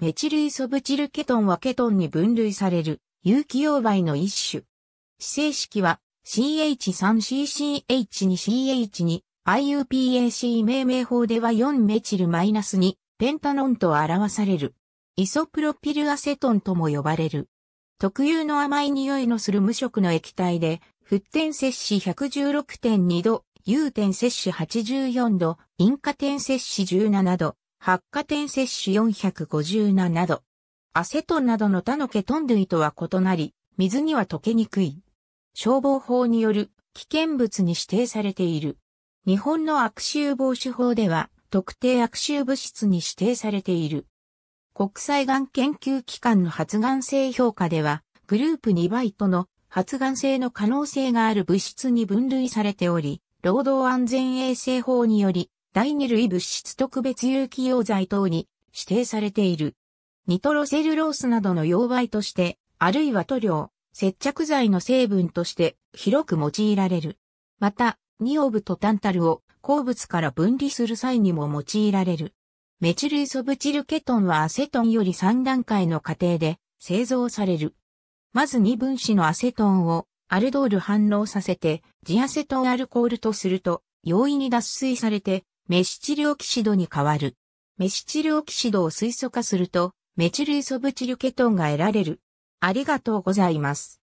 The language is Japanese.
メチルイソブチルケトンはケトンに分類される有機溶媒の一種。指定式は CH3CCH2CH2 IUPAC 命名法では4メチルマイナス2ペンタノンと表される。イソプロピルアセトンとも呼ばれる。特有の甘い匂いのする無色の液体で、沸点摂氏116.2度、融点摂氏84度、引火点摂氏17度、発火点摂取457度。アセトンなどの他のケトン類とは異なり、水には溶けにくい。消防法による危険物に指定されている。日本の悪臭防止法では、特定悪臭物質に指定されている。国際がん研究機関の発がん性評価では、グループ2倍との発がん性の可能性がある物質に分類されており、労働安全衛生法により、第二類物質特別有機溶剤等に指定されている。ニトロセルロースなどの溶媒として、あるいは塗料、接着剤の成分として広く用いられる。また、ニオブとタンタルを鉱物から分離する際にも用いられる。メチルイソブチルケトンはアセトンより3段階の過程で製造される。まず2分子のアセトンをアルドール反応させて、ジアセトンアルコールとすると、容易に脱水されてメシチルオキシドに変わる。メシチルオキシドを水素化すると、メチルイソブチルケトンが得られる。ありがとうございます。